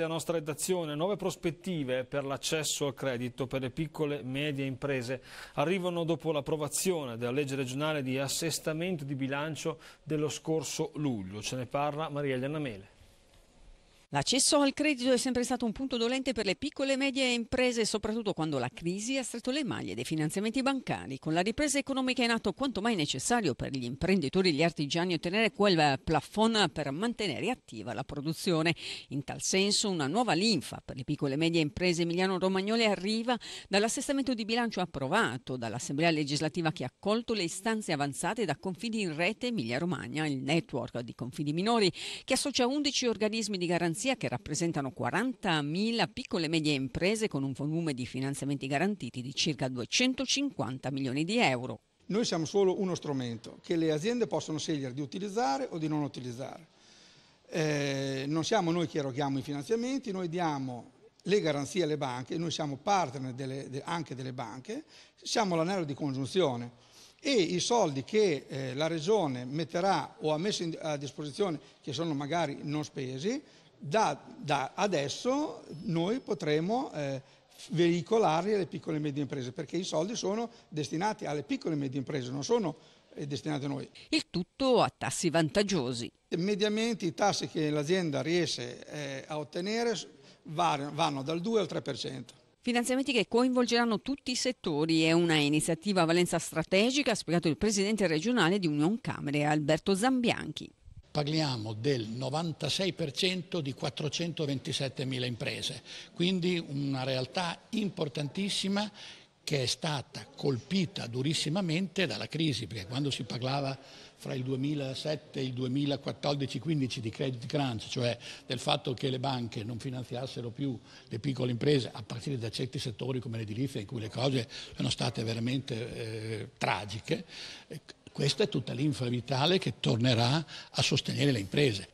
la nostra redazione nuove prospettive per l'accesso al credito per le piccole e medie imprese. Arrivano dopo l'approvazione della legge regionale di assestamento di bilancio dello scorso luglio. Ce ne parla Maria Elena Mele. L'accesso al credito è sempre stato un punto dolente per le piccole e medie imprese, soprattutto quando la crisi ha stretto le maglie dei finanziamenti bancari. Con la ripresa economica in atto, quanto mai necessario per gli imprenditori e gli artigiani ottenere quel plafond per mantenere attiva la produzione. In tal senso, una nuova linfa per le piccole e medie imprese emiliano-romagnole arriva dall'assestamento di bilancio approvato dall'Assemblea legislativa che ha accolto le istanze avanzate da Confidi in Rete Emilia-Romagna, il network di Confidi Minori, che associa 11 organismi di garanzia l'agenzia, che rappresentano 40.000 piccole e medie imprese con un volume di finanziamenti garantiti di circa 250 milioni di euro. Noi siamo solo uno strumento che le aziende possono scegliere di utilizzare o di non utilizzare. Eh, non siamo noi che eroghiamo i finanziamenti, noi diamo le garanzie alle banche, noi siamo partner delle, de, anche delle banche, siamo l'anello di congiunzione e i soldi che eh, la Regione metterà o ha messo in, a disposizione, che sono magari non spesi, da, da adesso noi potremo eh, veicolarli alle piccole e medie imprese, perché i soldi sono destinati alle piccole e medie imprese, non sono eh, destinati a noi. Il tutto a tassi vantaggiosi. Mediamente i tassi che l'azienda riesce eh, a ottenere vanno dal 2 al 3%. Finanziamenti che coinvolgeranno tutti i settori è una iniziativa a valenza strategica, ha spiegato il presidente regionale di Union Camere Alberto Zambianchi parliamo del 96% di 427.000 imprese, quindi una realtà importantissima che è stata colpita durissimamente dalla crisi, perché quando si parlava fra il 2007 e il 2014-15 di credit crunch, cioè del fatto che le banche non finanziassero più le piccole imprese, a partire da certi settori come l'edilizia in cui le cose sono state veramente eh, tragiche, questa è tutta l'infa vitale che tornerà a sostenere le imprese.